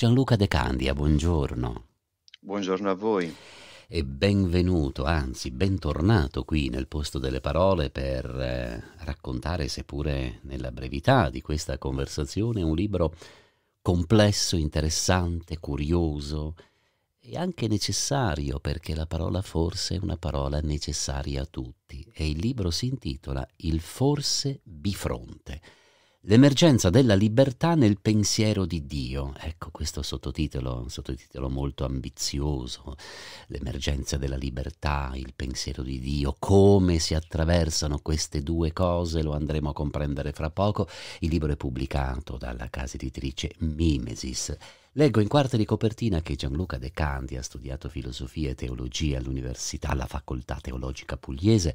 Gianluca De Candia, buongiorno. Buongiorno a voi. E benvenuto, anzi bentornato qui nel posto delle parole per eh, raccontare, seppure nella brevità di questa conversazione, un libro complesso, interessante, curioso e anche necessario perché la parola forse è una parola necessaria a tutti. E il libro si intitola Il forse bifronte L'emergenza della libertà nel pensiero di Dio. Ecco, questo sottotitolo un sottotitolo molto ambizioso. L'emergenza della libertà, il pensiero di Dio, come si attraversano queste due cose lo andremo a comprendere fra poco. Il libro è pubblicato dalla casa editrice Mimesis. Leggo in quarta di copertina che Gianluca De Candi ha studiato filosofia e teologia all'università, alla facoltà teologica pugliese,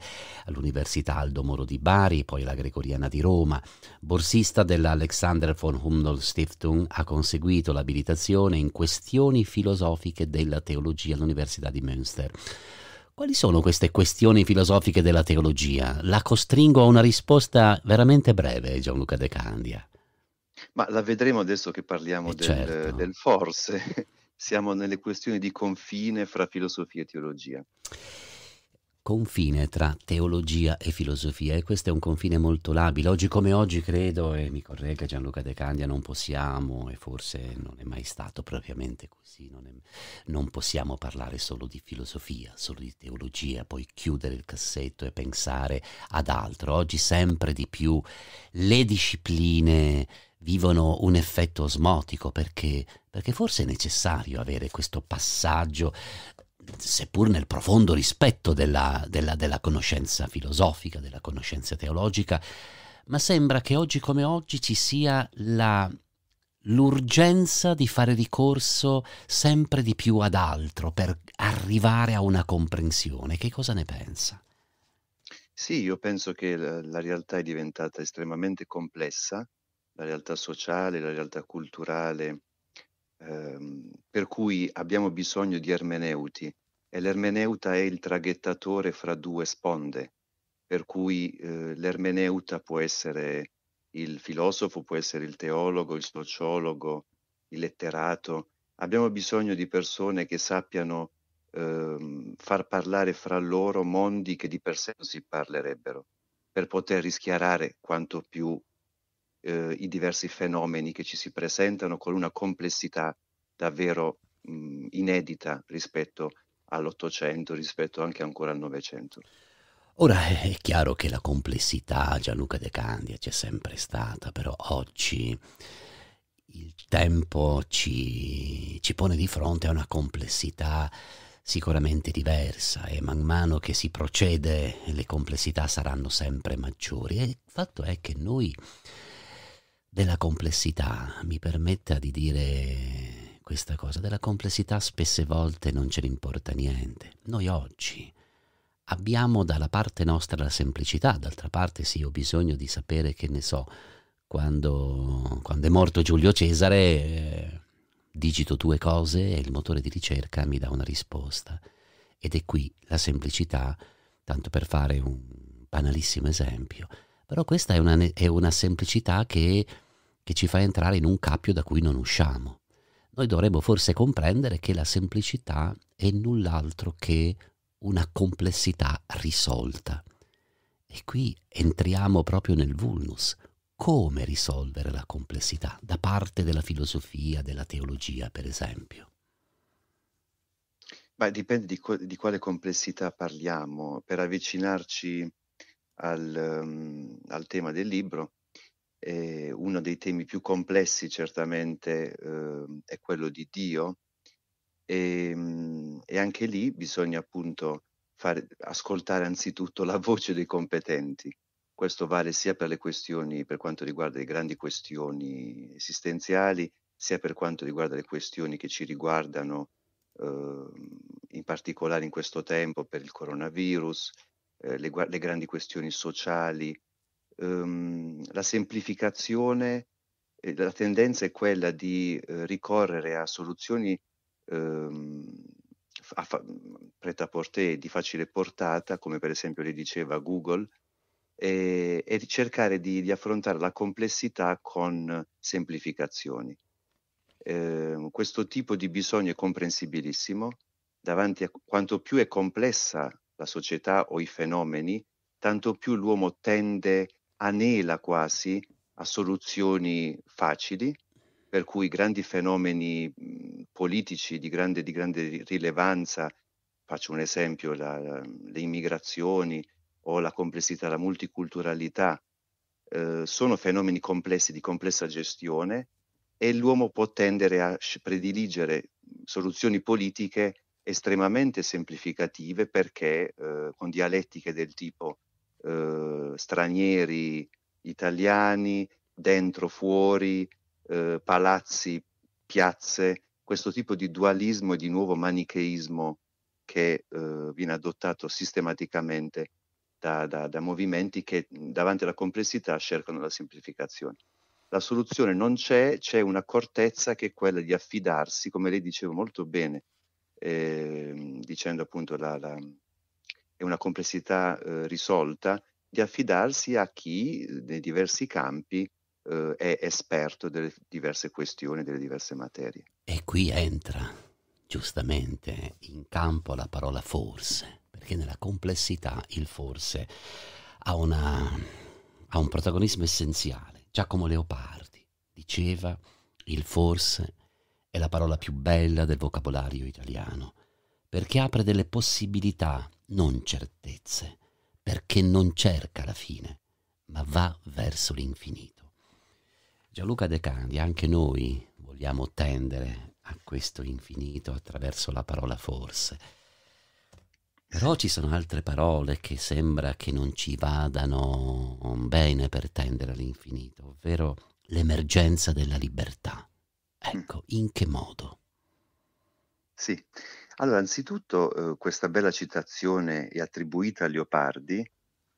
all'università Aldo Moro di Bari, poi alla Gregoriana di Roma. Borsista dell'Alexander von Humboldt Stiftung, ha conseguito l'abilitazione in questioni filosofiche della teologia all'università di Münster. Quali sono queste questioni filosofiche della teologia? La costringo a una risposta veramente breve, Gianluca De Candia. Ma la vedremo adesso che parliamo eh, del, certo. del forse. Siamo nelle questioni di confine fra filosofia e teologia confine tra teologia e filosofia e questo è un confine molto labile. Oggi come oggi credo, e mi corregga Gianluca De Candia, non possiamo, e forse non è mai stato propriamente così, non, è, non possiamo parlare solo di filosofia, solo di teologia, poi chiudere il cassetto e pensare ad altro. Oggi sempre di più le discipline vivono un effetto osmotico perché, perché forse è necessario avere questo passaggio seppur nel profondo rispetto della, della, della, conoscenza filosofica, della conoscenza teologica, ma sembra che oggi come oggi ci sia l'urgenza di fare ricorso sempre di più ad altro per arrivare a una comprensione. Che cosa ne pensa? Sì, io penso che la realtà è diventata estremamente complessa la realtà sociale, la realtà culturale, ehm, per cui abbiamo bisogno di ermeneuti e l'ermeneuta è il traghettatore fra due sponde, per cui eh, l'ermeneuta può essere il filosofo, può essere il teologo, il sociologo, il letterato. Abbiamo bisogno di persone che sappiano ehm, far parlare fra loro mondi che di per sé non si parlerebbero, per poter rischiarare quanto più eh, i diversi fenomeni che ci si presentano con una complessità davvero mh, inedita rispetto all'Ottocento, rispetto anche ancora al Novecento. Ora è chiaro che la complessità, Gianluca De Candia, c'è sempre stata, però oggi il tempo ci, ci, pone di fronte a una complessità sicuramente diversa e man mano che si procede le complessità saranno sempre maggiori e il fatto è che noi della complessità, mi permetta di dire questa cosa, della complessità spesse volte non ce ne importa niente. Noi oggi abbiamo dalla parte nostra la semplicità, d'altra parte sì ho bisogno di sapere che ne so, quando, quando è morto Giulio Cesare eh, digito due cose e il motore di ricerca mi dà una risposta. Ed è qui la semplicità, tanto per fare un banalissimo esempio, però questa è una, è una semplicità che che ci fa entrare in un cappio da cui non usciamo. Noi dovremmo forse comprendere che la semplicità è null'altro che una complessità risolta. E qui entriamo proprio nel vulnus. Come risolvere la complessità da parte della filosofia, della teologia, per esempio? Beh, dipende di, di quale complessità parliamo. Per avvicinarci al, um, al tema del libro, e eh, uno dei temi più complessi certamente eh, è quello di Dio e, ehm, e, anche lì bisogna appunto fare, ascoltare anzitutto la voce dei competenti. Questo vale sia per le questioni, per quanto riguarda le grandi questioni esistenziali, sia per quanto riguarda le questioni che ci riguardano eh, in particolare in questo tempo per il coronavirus, eh, le, le grandi questioni sociali, ehm, la semplificazione, eh, la tendenza è quella di eh, ricorrere a soluzioni ehm, a fa- portée di facile portata, come per esempio le diceva Google, e, e cercare di, di, affrontare la complessità con semplificazioni. Eh, questo tipo di bisogno è comprensibilissimo, davanti a quanto più è complessa la società o i fenomeni, tanto più l'uomo tende anela quasi a soluzioni facili, per cui grandi fenomeni politici di grande, di grande rilevanza, faccio un esempio, la, le immigrazioni o la complessità, la multiculturalità, eh, sono fenomeni complessi di complessa gestione e l'uomo può tendere a prediligere soluzioni politiche estremamente semplificative perché eh, con dialettiche del tipo Uhm, stranieri, italiani, dentro, fuori, eh, palazzi, piazze, questo tipo di dualismo e di nuovo manicheismo che eh, viene adottato sistematicamente da, da, da movimenti che mhmm, davanti alla complessità cercano la semplificazione. La soluzione non c'è, c'è un'accortezza che è quella di affidarsi, come lei diceva molto bene, eh, dicendo appunto la, la, mhmm, e una complessità eh, risolta, di affidarsi a chi eh, nei diversi campi eh, è esperto delle diverse questioni, delle diverse materie. E qui entra giustamente in campo la parola forse, perché nella complessità il forse ha, una, ha un protagonismo essenziale. Giacomo Leopardi diceva il forse è la parola più bella del vocabolario italiano, perché apre delle possibilità non certezze, perché non cerca la fine, ma va verso l'infinito. Gianluca De Candi, anche noi vogliamo tendere a questo infinito attraverso la parola forse. Però ci sono altre parole che sembra che non ci vadano bene per tendere all'infinito, ovvero l'emergenza della libertà. Ecco, mm. in che modo? Sì, allora, anzitutto, eh, questa bella citazione è attribuita a Leopardi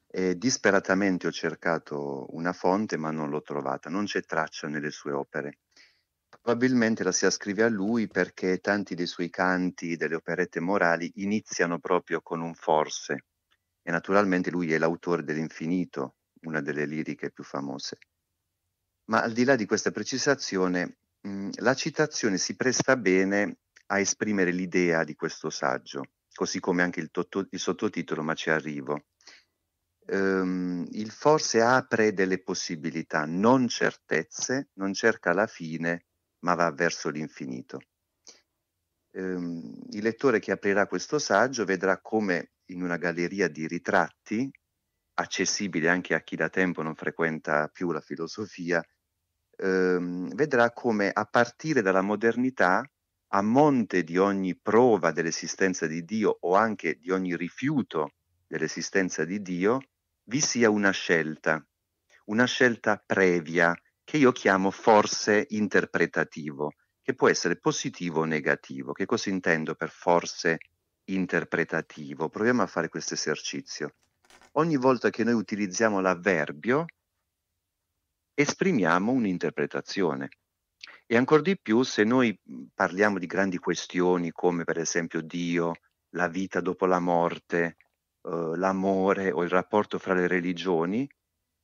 e disperatamente ho cercato una fonte ma non l'ho trovata, non c'è traccia nelle sue opere. Probabilmente la si ascrive a lui perché tanti dei suoi canti, delle operette morali, iniziano proprio con un forse e naturalmente lui è l'autore dell'infinito, una delle liriche più famose. Ma al di là di questa precisazione, mh, mm, la citazione si presta bene a esprimere l'idea di questo saggio, così come anche il, to- il sottotitolo, ma ci arrivo. Um, il forse apre delle possibilità, non certezze, non cerca la fine, ma va verso l'infinito. Um, il lettore che aprirà questo saggio vedrà come in una galleria di ritratti, accessibile anche a chi da tempo non frequenta più la filosofia, um, vedrà come a partire dalla modernità a monte di ogni prova dell'esistenza di Dio o anche di ogni rifiuto dell'esistenza di Dio, vi sia una scelta, una scelta previa che io chiamo forse interpretativo, che può essere positivo o negativo. Che cosa intendo per forse interpretativo? Proviamo a fare questo esercizio. Ogni volta che noi utilizziamo l'avverbio, esprimiamo un'interpretazione. E ancora di più se noi mhmm, parliamo di grandi questioni come per esempio Dio, la vita dopo la morte, eh, l'amore o il rapporto fra le religioni,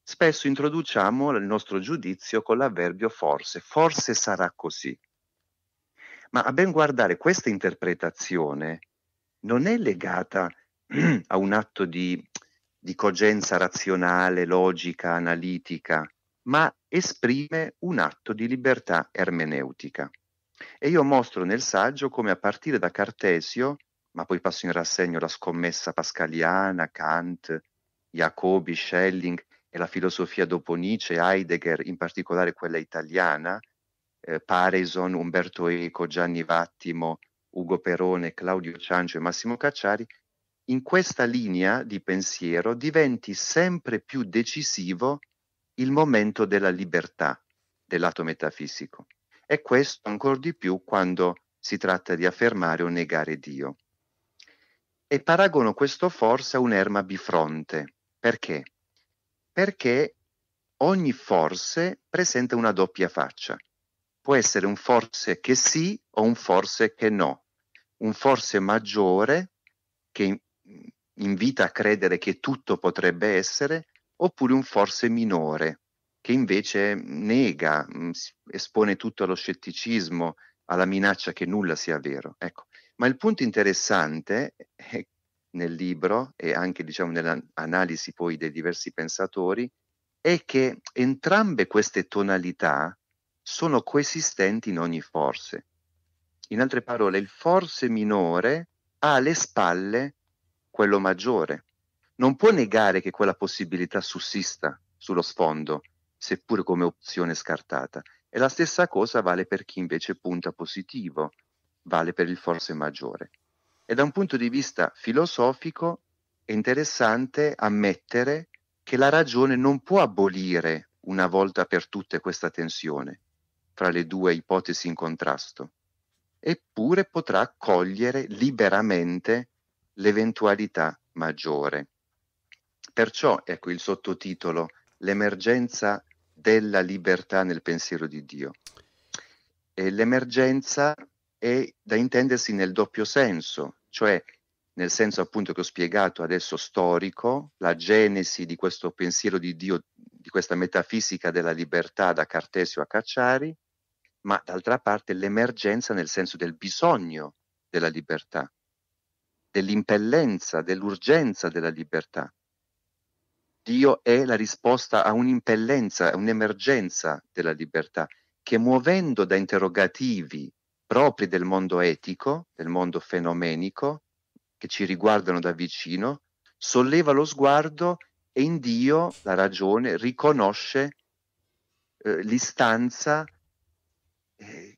spesso introduciamo il nostro giudizio con l'avverbio forse, forse sarà così. Ma a ben guardare questa interpretazione non è legata a un atto di, di cogenza razionale, logica, analitica, ma esprime un atto di libertà ermeneutica. E io mostro nel saggio come a partire da Cartesio, ma poi passo in rassegno la scommessa pascaliana, Kant, Jacobi, Schelling e la filosofia dopo Nietzsche, Heidegger, in particolare quella italiana, eh, Pareson, Umberto Eco, Gianni Vattimo, Ugo Perone, Claudio Ciancio e Massimo Cacciari, in questa linea di pensiero diventi sempre più decisivo il momento della libertà del lato metafisico. E questo ancora di più quando si tratta di affermare o negare Dio. E paragono questo forse a un'erma bifronte. Perché? Perché ogni forse presenta una doppia faccia. Può essere un forse che sì o un forse che no. Un forse maggiore che invita a credere che tutto potrebbe essere oppure un forse minore, che invece nega, mm, espone tutto allo scetticismo, alla minaccia che nulla sia vero. Ecco. Ma il punto interessante è, nel libro e anche diciamo, nell'analisi poi dei diversi pensatori è che entrambe queste tonalità sono coesistenti in ogni forse. In altre parole, il forse minore ha alle spalle quello maggiore non può negare che quella possibilità sussista sullo sfondo, seppure come opzione scartata. E la stessa cosa vale per chi invece punta positivo, vale per il forse maggiore. E da un punto di vista filosofico è interessante ammettere che la ragione non può abolire una volta per tutte questa tensione fra le due ipotesi in contrasto, eppure potrà cogliere liberamente l'eventualità maggiore. Perciò ecco il sottotitolo, l'emergenza della libertà nel pensiero di Dio. E l'emergenza è da intendersi nel doppio senso, cioè nel senso appunto che ho spiegato adesso storico, la genesi di questo pensiero di Dio, di questa metafisica della libertà da Cartesio a Cacciari, ma d'altra parte l'emergenza nel senso del bisogno della libertà, dell'impellenza, dell'urgenza della libertà. Dio è la risposta a un'impellenza, a un'emergenza della libertà, che muovendo da interrogativi propri del mondo etico, del mondo fenomenico, che ci riguardano da vicino, solleva lo sguardo e in Dio la ragione riconosce eh, l'istanza, eh,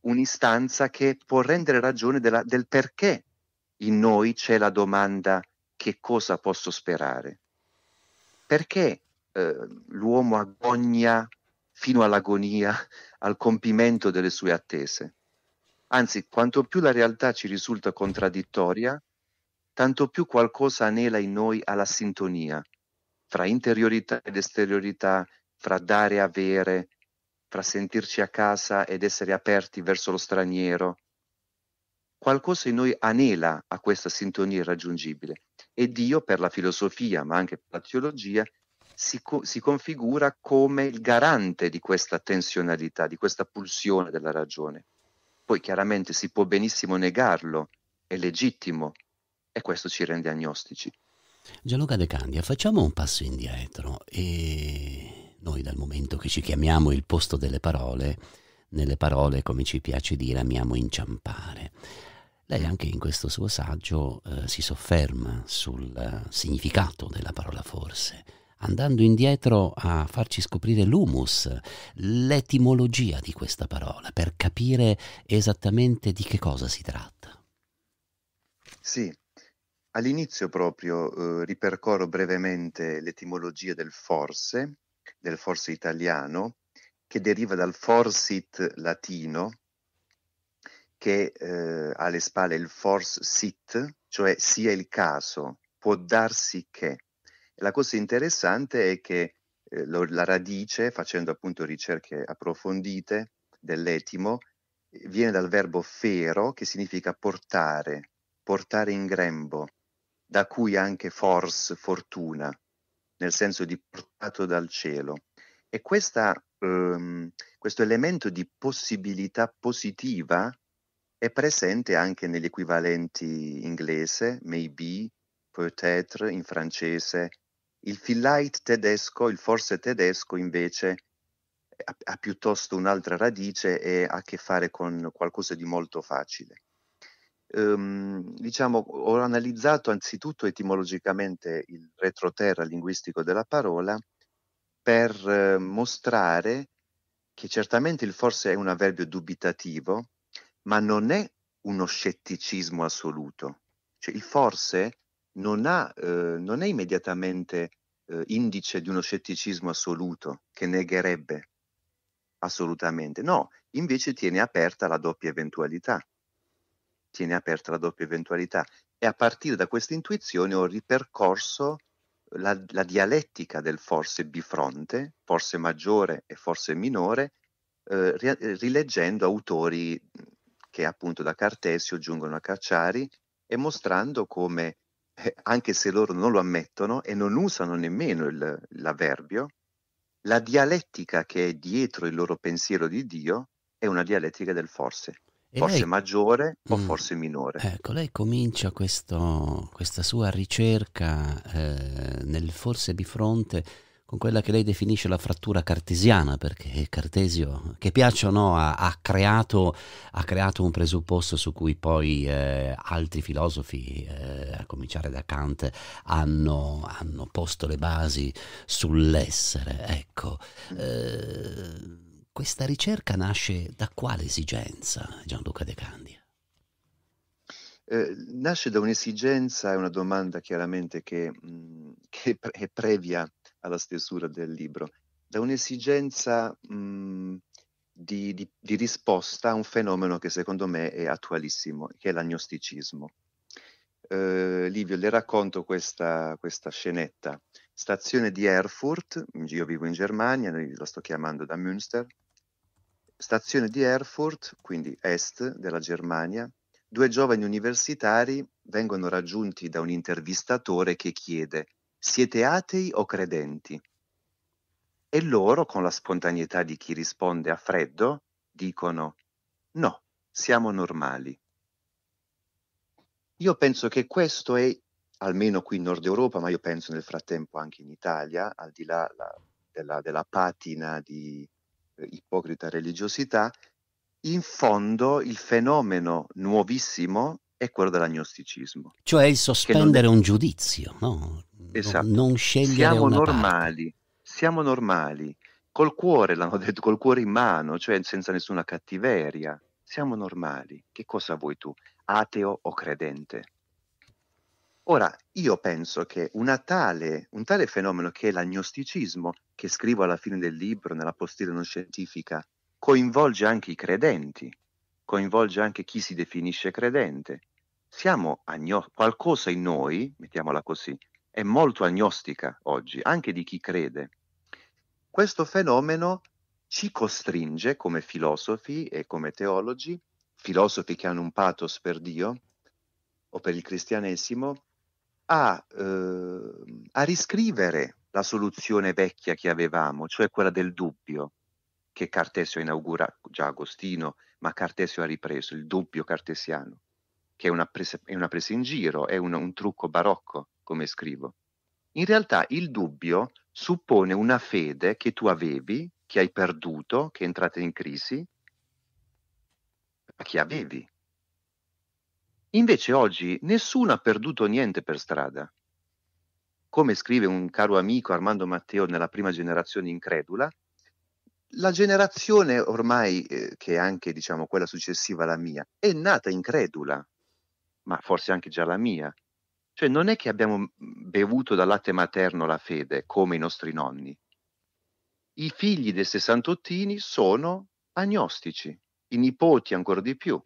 un'istanza che può rendere ragione della, del perché in noi c'è la domanda che cosa posso sperare perché eh, l'uomo agogna fino all'agonia, al compimento delle sue attese. Anzi, quanto più la realtà ci risulta contraddittoria, tanto più qualcosa anela in noi alla sintonia, fra interiorità ed esteriorità, fra dare e avere, fra sentirci a casa ed essere aperti verso lo straniero. Qualcosa in noi anela a questa sintonia irraggiungibile e Dio per la filosofia, ma anche per la teologia, si, co- si configura come il garante di questa tensionalità, di questa pulsione della ragione. Poi chiaramente si può benissimo negarlo, è legittimo, e questo ci rende agnostici. Gianluca De Candia, facciamo un passo indietro e noi dal momento che ci chiamiamo il posto delle parole, nelle parole, come ci piace dire, amiamo inciampare. Lei anche in questo suo saggio eh, si sofferma sul eh, significato della parola forse, andando indietro a farci scoprire l'humus, l'etimologia di questa parola, per capire esattamente di che cosa si tratta. Sì, all'inizio proprio eh, ripercorro brevemente l'etimologia del forse, del forse italiano, che deriva dal forsit latino, che eh, ha alle spalle il force sit, cioè sia il caso, può darsi che. La cosa interessante è che eh, lo, la radice, facendo appunto ricerche approfondite dell'etimo, viene dal verbo fero che significa portare, portare in grembo, da cui anche force, fortuna, nel senso di portato dal cielo. E questa, ehm, questo elemento di possibilità positiva è presente anche negli equivalenti inglese, maybe, peut-être in francese. Il vielleicht tedesco, il forse tedesco invece ha, ha piuttosto un'altra radice e ha a che fare con qualcosa di molto facile. Um, diciamo, ho analizzato anzitutto etimologicamente il retroterra linguistico della parola per eh, mostrare che certamente il forse è un avverbio dubitativo, ma non è uno scetticismo assoluto. Cioè, il forse non, ha, eh, non è immediatamente eh, indice di uno scetticismo assoluto che negherebbe assolutamente. No, invece tiene aperta la doppia eventualità. Tiene aperta la doppia eventualità. E a partire da questa intuizione ho ripercorso la, la, dialettica del forse bifronte, forse maggiore e forse minore, eh, rileggendo autori che appunto da Cartesio giungono a Cacciari e mostrando come, eh, anche se loro non lo ammettono e non usano nemmeno il, l'avverbio, la dialettica che è dietro il loro pensiero di Dio è una dialettica del forse, e forse lei... maggiore o mm. forse minore. Ecco, lei comincia questo, questa sua ricerca eh, nel forse di fronte con quella che lei definisce la frattura cartesiana, perché Cartesio, che piaccia o no, ha, ha, creato, ha creato, un presupposto su cui poi eh, altri filosofi, eh, a cominciare da Kant, hanno, hanno posto le basi sull'essere. Ecco, eh, questa ricerca nasce da quale esigenza, Gianluca De Candia? Eh, nasce da un'esigenza, è una domanda chiaramente che, mm, che è previa alla stesura del libro, da un'esigenza mh, mhmm, di, di, di, risposta a un fenomeno che secondo me è attualissimo, che è l'agnosticismo. Eh, Livio, le racconto questa, questa scenetta. Stazione di Erfurt, io vivo in Germania, la sto chiamando da Münster. Stazione di Erfurt, quindi est della Germania, due giovani universitari vengono raggiunti da un intervistatore che chiede siete atei o credenti? E loro, con la spontaneità di chi risponde a freddo, dicono no, siamo normali. Io penso che questo è, almeno qui in Nord Europa, ma io penso nel frattempo anche in Italia, al di là la, della, della, patina di eh, ipocrita religiosità, in fondo il fenomeno nuovissimo è quello dell'agnosticismo. Cioè il sospendere non... un giudizio, no? esatto. non scegliere siamo normali, parte. siamo normali, col cuore, l'hanno detto, col cuore in mano, cioè senza nessuna cattiveria, siamo normali. Che cosa vuoi tu, ateo o credente? Ora, io penso che tale, un tale fenomeno che è l'agnosticismo, che scrivo alla fine del libro, nella postilla non scientifica, coinvolge anche i credenti, coinvolge anche chi si definisce credente. Siamo agno- qualcosa in noi, mettiamola così, è molto agnostica oggi, anche di chi crede. Questo fenomeno ci costringe come filosofi e come teologi, filosofi che hanno un pathos per Dio o per il cristianesimo, a, eh, a riscrivere la soluzione vecchia che avevamo, cioè quella del dubbio, che Cartesio inaugura già Agostino, ma Cartesio ha ripreso, il dubbio cartesiano, che è una presa, è una presa in giro, è un, un trucco barocco come scrivo. In realtà il dubbio suppone una fede che tu avevi, che hai perduto, che è entrata in crisi, ma che avevi. Invece oggi nessuno ha perduto niente per strada. Come scrive un caro amico Armando Matteo nella prima generazione incredula, la generazione ormai, eh, che è anche diciamo, quella successiva alla mia, è nata incredula, ma forse anche già la mia, cioè non è che abbiamo mhmm, bevuto dal latte materno la fede come i nostri nonni. I figli dei sessantottini sono agnostici, i nipoti ancora di più,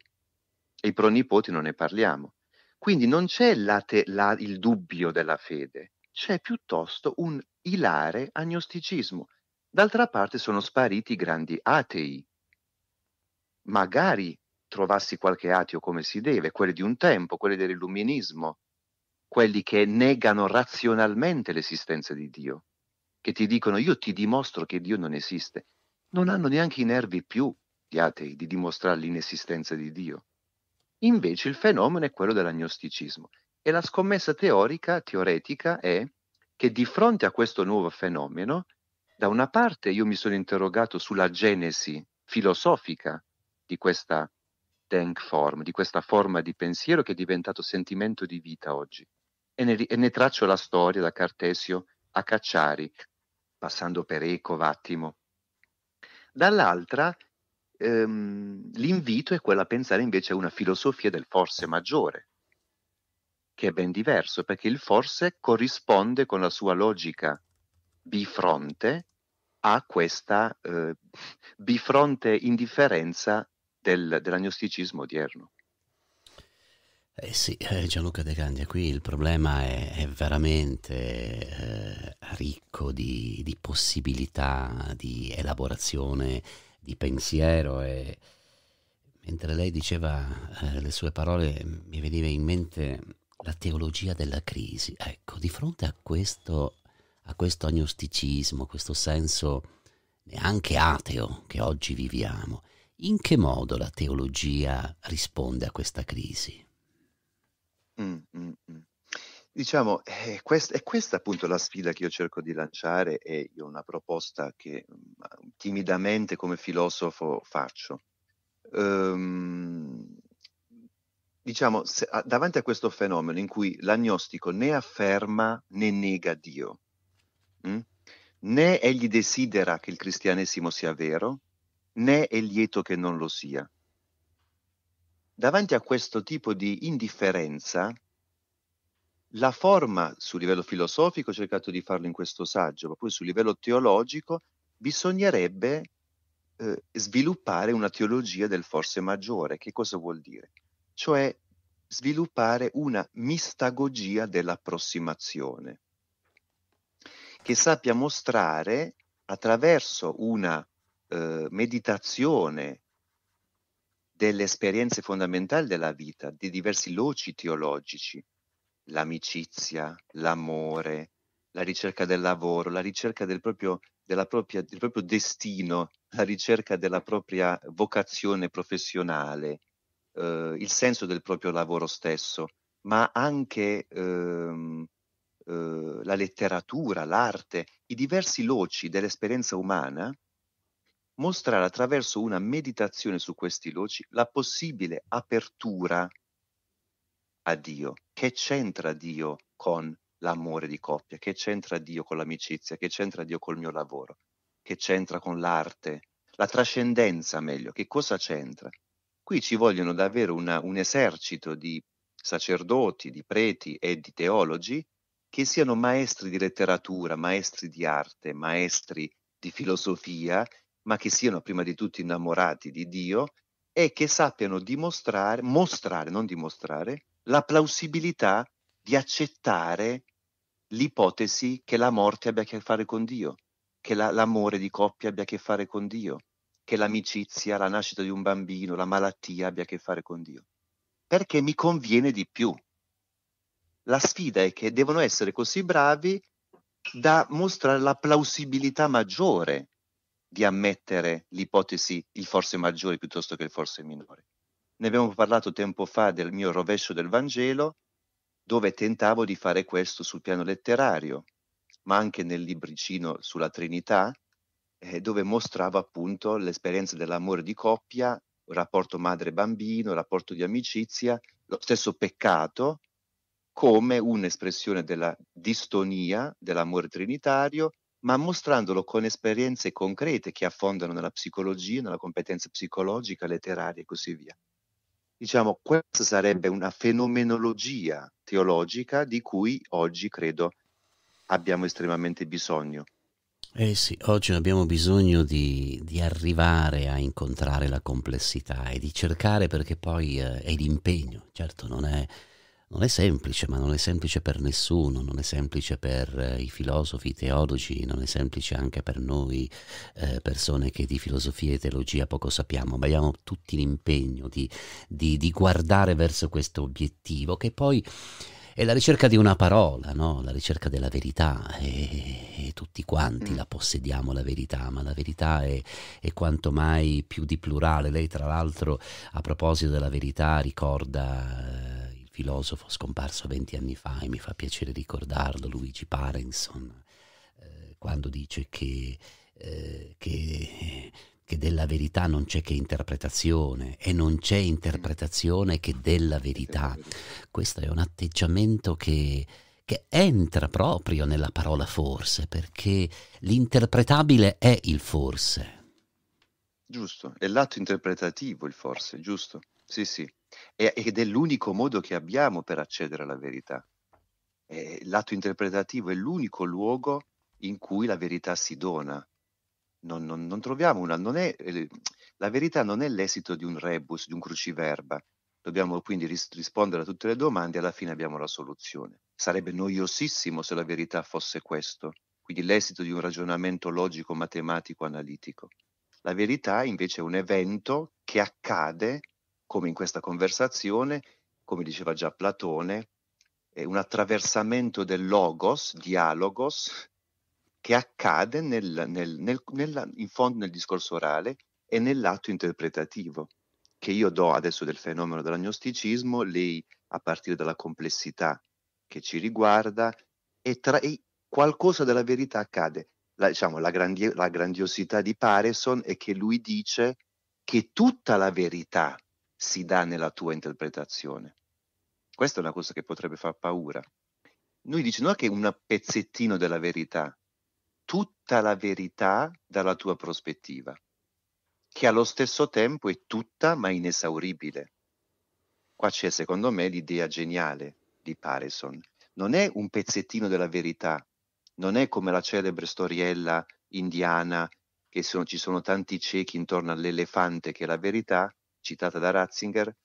e i pronipoti non ne parliamo. Quindi non c'è la te, la, il dubbio della fede, c'è piuttosto un ilare agnosticismo. D'altra parte sono spariti i grandi atei. Magari trovassi qualche ateo come si deve, quelli di un tempo, quelli dell'illuminismo, quelli che negano razionalmente l'esistenza di Dio, che ti dicono io ti dimostro che Dio non esiste, non hanno neanche i nervi più, gli atei, di dimostrare l'inesistenza di Dio. Invece il fenomeno è quello dell'agnosticismo e la scommessa teorica, teoretica è che di fronte a questo nuovo fenomeno, da una parte io mi sono interrogato sulla genesi filosofica di questa Denkform, di questa forma di pensiero che è diventato sentimento di vita oggi e ne, e ne traccio la storia da Cartesio a Cacciari, passando per Eco, Vattimo. Dall'altra ehm, l'invito è quello a pensare invece a una filosofia del forse maggiore, che è ben diverso, perché il forse corrisponde con la sua logica bifronte a questa eh, bifronte indifferenza del, dell'agnosticismo odierno. Eh sì, eh, Gianluca De Candia, qui il problema è, è veramente eh, ricco di, di, possibilità di elaborazione, di pensiero e mentre lei diceva eh, le sue parole mi veniva in mente la teologia della crisi. Ecco, di fronte a questo, a questo agnosticismo, questo senso neanche ateo che oggi viviamo, in che modo la teologia risponde a questa crisi? Diciamo, eh, quest- è questa appunto la sfida che io cerco di lanciare e io una proposta che mm, timidamente come filosofo faccio. Ehm, diciamo, se, a, davanti a questo fenomeno in cui l'agnostico né afferma né nega Dio, mh? Mm, né egli desidera che il cristianesimo sia vero, né è lieto che non lo sia. Davanti a questo tipo di indifferenza, la forma sul livello filosofico, ho cercato di farlo in questo saggio, ma poi sul livello teologico bisognerebbe eh, sviluppare una teologia del forse maggiore. Che cosa vuol dire? Cioè sviluppare una mistagogia dell'approssimazione che sappia mostrare attraverso una eh, meditazione delle esperienze fondamentali della vita, di diversi loci teologici, l'amicizia, l'amore, la ricerca del lavoro, la ricerca del proprio, propria, del proprio destino, la ricerca della propria vocazione professionale, eh, il senso del proprio lavoro stesso, ma anche ehm, eh, la letteratura, l'arte, i diversi loci dell'esperienza umana, mostrare attraverso una meditazione su questi loci la possibile apertura a Dio. Che c'entra Dio con l'amore di coppia? Che c'entra Dio con l'amicizia? Che c'entra Dio col mio lavoro? Che c'entra con l'arte? La trascendenza, meglio, che cosa c'entra? Qui ci vogliono davvero una, un esercito di sacerdoti, di preti e di teologi che siano maestri di letteratura, maestri di arte, maestri di filosofia, ma che siano prima di tutto innamorati di Dio e che sappiano dimostrare, mostrare, non dimostrare, la plausibilità di accettare l'ipotesi che la morte abbia a che fare con Dio, che la, l'amore di coppia abbia a che fare con Dio, che l'amicizia, la nascita di un bambino, la malattia abbia a che fare con Dio. Perché mi conviene di più. La sfida è che devono essere così bravi da mostrare la plausibilità maggiore di ammettere l'ipotesi il forse maggiore piuttosto che il forse minore. Ne abbiamo parlato tempo fa del mio rovescio del Vangelo, dove tentavo di fare questo sul piano letterario, ma anche nel libricino sulla Trinità, eh, dove mostravo appunto l'esperienza dell'amore di coppia, rapporto madre-bambino, rapporto di amicizia, lo stesso peccato come un'espressione della distonia dell'amore trinitario, ma mostrandolo con esperienze concrete che affondano nella psicologia, nella competenza psicologica, letteraria e così via. Diciamo, questa sarebbe una fenomenologia teologica di cui oggi credo abbiamo estremamente bisogno. Eh sì, oggi abbiamo bisogno di, di, arrivare a incontrare la complessità e di cercare perché poi eh, è l'impegno, certo non è non è semplice, ma non è semplice per nessuno, non è semplice per eh, i filosofi, i teologi, non è semplice anche per noi, eh, persone che di filosofia e teologia poco sappiamo, ma abbiamo tutti l'impegno di, di, di guardare verso questo obiettivo che poi è la ricerca di una parola, no? la ricerca della verità e, e tutti quanti mm. la possediamo la verità, ma la verità è, è quanto mai più di plurale. Lei tra l'altro a proposito della verità ricorda eh, filosofo scomparso anni fa e mi fa piacere ricordarlo, Luigi Parenson, eh, quando dice che, eh, che, che, della verità non c'è che interpretazione e non c'è interpretazione che della verità. Questo è un atteggiamento che, che entra proprio nella parola forse, perché l'interpretabile è il forse Giusto, è l'atto interpretativo il forse, giusto? Sì, sì. ed è l'unico modo che abbiamo per accedere alla verità. l'atto interpretativo è l'unico luogo in cui la verità si dona. Non, non, non troviamo una, non è, eh, la verità non è l'esito di un rebus, di un cruciverba. Dobbiamo quindi ris- rispondere a tutte le domande e alla fine abbiamo la soluzione. Sarebbe noiosissimo se la verità fosse questo, quindi l'esito di un ragionamento logico, matematico, analitico. La verità invece è un evento che accade, come in questa conversazione, come diceva già Platone, è un attraversamento del logos, dialogos, che accade nel, nel, nel, nella, in fondo nel discorso orale e nell'atto interpretativo che io do adesso del fenomeno dell'agnosticismo, lei a partire dalla complessità che ci riguarda e, tra, e qualcosa della verità accade la, diciamo, la, grandi- la grandiosità di Pareson è che lui dice che tutta la verità si dà nella tua interpretazione. Questa è una cosa che potrebbe far paura. Lui dice non è che un pezzettino della verità, tutta la verità dalla tua prospettiva, che allo stesso tempo è tutta ma inesauribile. Qua c'è secondo me l'idea geniale di Pareson. Non è un pezzettino della verità, non è come la celebre storiella indiana che sono, ci sono tanti ciechi intorno all'elefante che è la verità, citata da Ratzinger,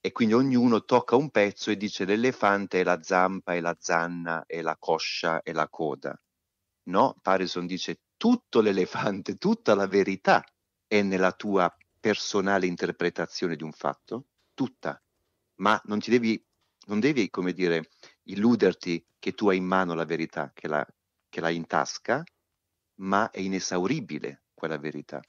e quindi ognuno tocca un pezzo e dice l'elefante è la zampa, è la zanna, è la coscia, è la coda. No, Parison dice tutto l'elefante, tutta la verità è nella tua personale interpretazione di un fatto, tutta, ma non ti devi, non devi, come dire, illuderti che tu hai in mano la verità, che la, che l'hai in tasca, ma è inesauribile quella verità.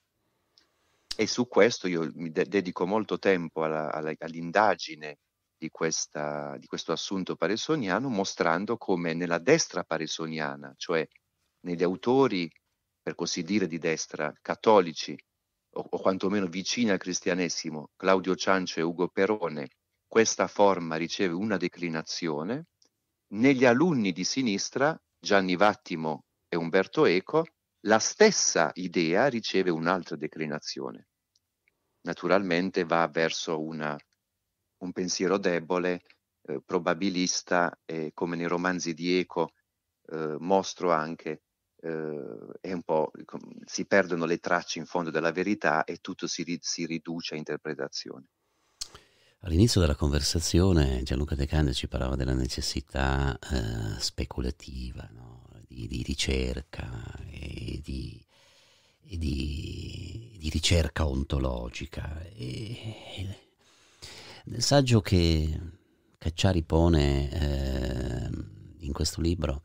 E su questo io mi de- dedico molto tempo alla, alla, all'indagine di, questa, di, questo assunto paresoniano, mostrando come nella destra paresoniana, cioè negli autori, per così dire, di destra, cattolici, o, o quantomeno vicini al cristianesimo, Claudio Ciancio e Ugo Perone, questa forma riceve una declinazione, negli alunni di sinistra Gianni Vattimo e Umberto Eco, la stessa idea riceve un'altra declinazione. Naturalmente va verso una, un pensiero debole, eh, probabilista e come nei romanzi di Eco eh, mostro anche Uh, è un po' si perdono le tracce in fondo della verità e tutto si, si riduce a interpretazione. All'inizio della conversazione Gianluca De Cande ci parlava della necessità eh, speculativa, no? di, di, ricerca e di, e di, di ricerca ontologica. E, e nel saggio che Cacciari pone eh, in questo libro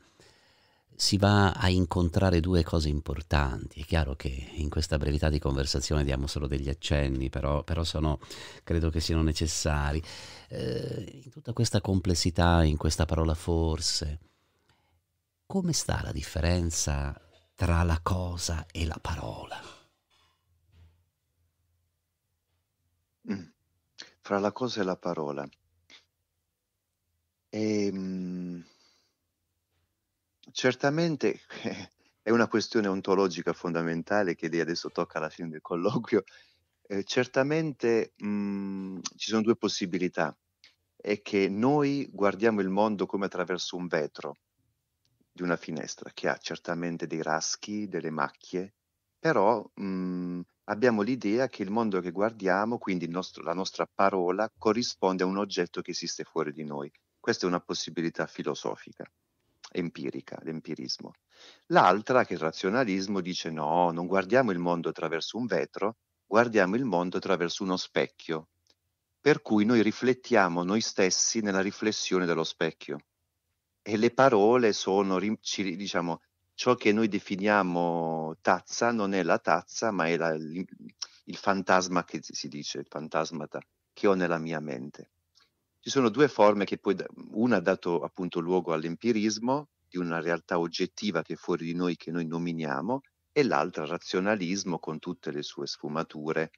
si va a incontrare due cose importanti. È chiaro che in questa brevità di conversazione diamo solo degli accenni, però, però sono, credo che siano necessari. Eh, in tutta questa complessità, in questa parola forse, come sta la differenza tra la cosa e la parola? Mm. Fra la cosa e la parola. Ehm Certamente è una questione ontologica fondamentale che lì adesso tocca alla fine del colloquio. Eh, certamente mh, mm, ci sono due possibilità. È che noi guardiamo il mondo come attraverso un vetro di una finestra che ha certamente dei raschi, delle macchie, però mh, mm, abbiamo l'idea che il mondo che guardiamo, quindi nostro, la nostra parola, corrisponde a un oggetto che esiste fuori di noi. Questa è una possibilità filosofica empirica, l'empirismo. L'altra, che è il razionalismo, dice no, non guardiamo il mondo attraverso un vetro, guardiamo il mondo attraverso uno specchio, per cui noi riflettiamo noi stessi nella riflessione dello specchio. E le parole sono, diciamo, ciò che noi definiamo tazza non è la tazza, ma è la, il fantasma che si dice, il fantasmata che ho nella mia mente. Ci sono due forme che poi, una ha dato appunto luogo all'empirismo, di una realtà oggettiva che è fuori di noi, che noi nominiamo, e l'altra al razionalismo con tutte le sue sfumature,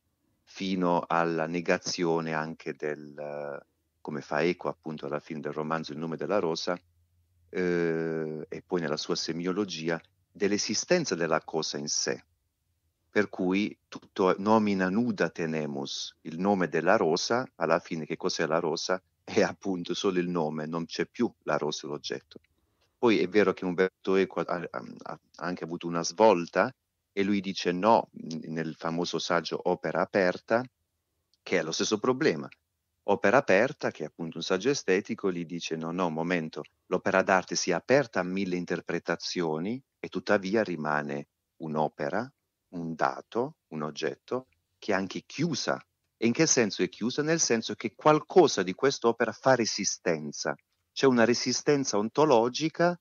fino alla negazione anche del, come fa eco appunto alla fine del romanzo Il nome della rosa, eh, e poi nella sua semiologia, dell'esistenza della cosa in sé. Per cui tutto nomina nuda tenemus, il nome della rosa, alla fine che cos'è la rosa? è appunto solo il nome, non c'è più la rosa l'oggetto. Poi è vero che Umberto Eco ha, ha anche avuto una svolta e lui dice no nel famoso saggio Opera aperta, che è lo stesso problema. Opera aperta, che è appunto un saggio estetico, gli dice no, no, momento, l'opera d'arte si è aperta a mille interpretazioni e tuttavia rimane un'opera, un dato, un oggetto, che è anche chiusa e in che senso è chiusa? Nel senso che qualcosa di quest'opera fa resistenza. C'è una resistenza ontologica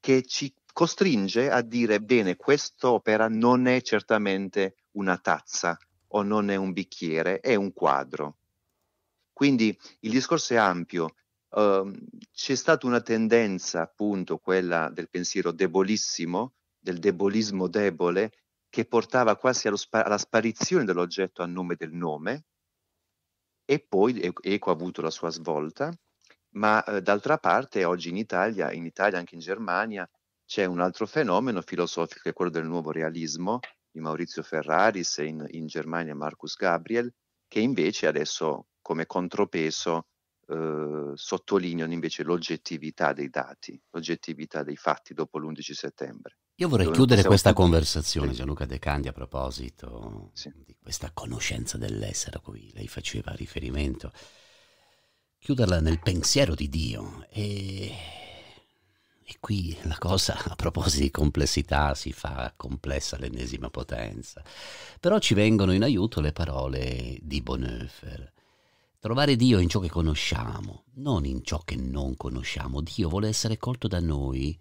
che ci costringe a dire bene, quest'opera non è certamente una tazza o non è un bicchiere, è un quadro. Quindi il discorso è ampio. Uh, c'è stata una tendenza, appunto, quella del pensiero debolissimo, del debolismo debole, che portava quasi spa- alla sparizione dell'oggetto a nome del nome, e poi Eco ha avuto la sua svolta, ma eh, d'altra parte oggi in Italia, in Italia anche in Germania, c'è un altro fenomeno filosofico che è quello del nuovo realismo di Maurizio Ferraris e in, in Germania Marcus Gabriel, che invece adesso come contropeso eh, sottolineano invece l'oggettività dei dati, l'oggettività dei fatti dopo l'11 settembre. Io vorrei chiudere questa più... conversazione, Gianluca De Candi, a proposito sì. di questa conoscenza dell'essere a cui lei faceva riferimento, chiuderla nel pensiero di Dio. E... e qui la cosa, a proposito di complessità, si fa complessa all'ennesima potenza. Però ci vengono in aiuto le parole di Bonhoeffer. Trovare Dio in ciò che conosciamo, non in ciò che non conosciamo. Dio vuole essere colto da noi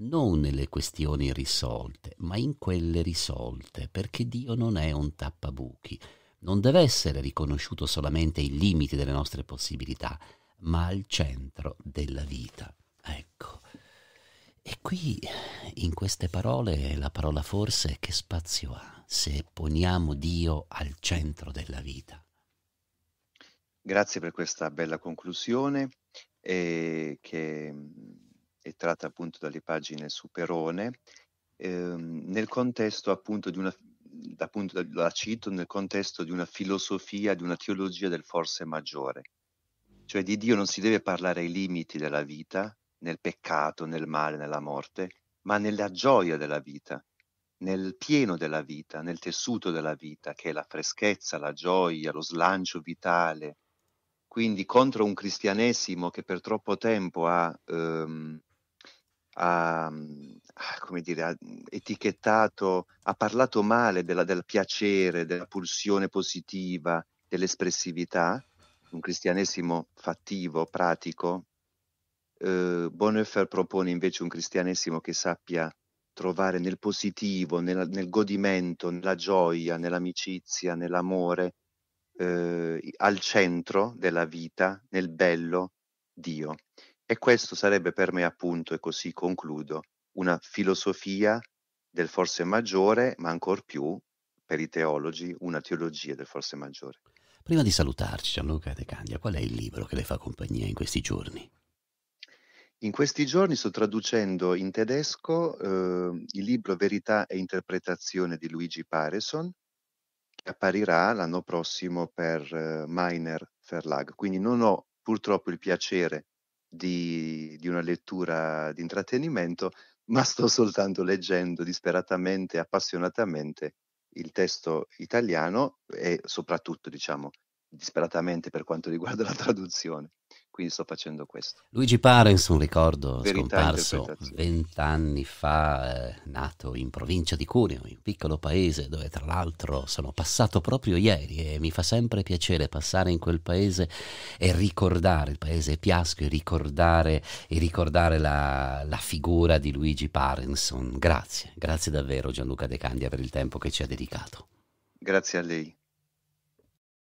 non nelle questioni risolte, ma in quelle risolte, perché Dio non è un tappabuchi. Non deve essere riconosciuto solamente ai limiti delle nostre possibilità, ma al centro della vita. Ecco. E qui, in queste parole, la parola forse che spazio ha, se poniamo Dio al centro della vita. Grazie per questa bella conclusione eh, che che tratta appunto dalle pagine Superone, ehm, nel contesto appunto di una, appunto la cito, nel contesto di una filosofia, di una teologia del forse maggiore. Cioè di Dio non si deve parlare ai limiti della vita, nel peccato, nel male, nella morte, ma nella gioia della vita, nel pieno della vita, nel tessuto della vita, che è la freschezza, la gioia, lo slancio vitale. Quindi contro un cristianesimo che per troppo tempo ha ehm, ha, uhm, ah, come dire, ha mhmm, etichettato, ha parlato male della, del piacere, della pulsione positiva, dell'espressività, un cristianesimo fattivo, pratico. Eh, Bonhoeffer propone invece un cristianesimo che sappia trovare nel positivo, nella, nel godimento, nella gioia, nell'amicizia, nell'amore, eh, al centro della vita, nel bello, Dio. E questo sarebbe per me appunto, e così concludo, una filosofia del forse maggiore, ma ancor più, per i teologi, una teologia del forse maggiore. Prima di salutarci, Gianluca De Candia, qual è il libro che le fa compagnia in questi giorni? In questi giorni sto traducendo in tedesco eh, il libro Verità e interpretazione di Luigi Pareson, che apparirà l'anno prossimo per eh, Miner Verlag. Quindi non ho purtroppo il piacere di, di una lettura di intrattenimento, ma sto soltanto leggendo disperatamente, appassionatamente il testo italiano e soprattutto, diciamo, disperatamente per quanto riguarda la traduzione quindi sto facendo questo. Luigi Parens, un ricordo Verità scomparso vent'anni fa, eh, nato in provincia di Cuneo, in un piccolo paese dove tra l'altro sono passato proprio ieri e mi fa sempre piacere passare in quel paese e ricordare il paese Piasco e ricordare, e ricordare la, la, figura di Luigi Parenson. Grazie, grazie davvero Gianluca De Candia per il tempo che ci ha dedicato. Grazie a lei.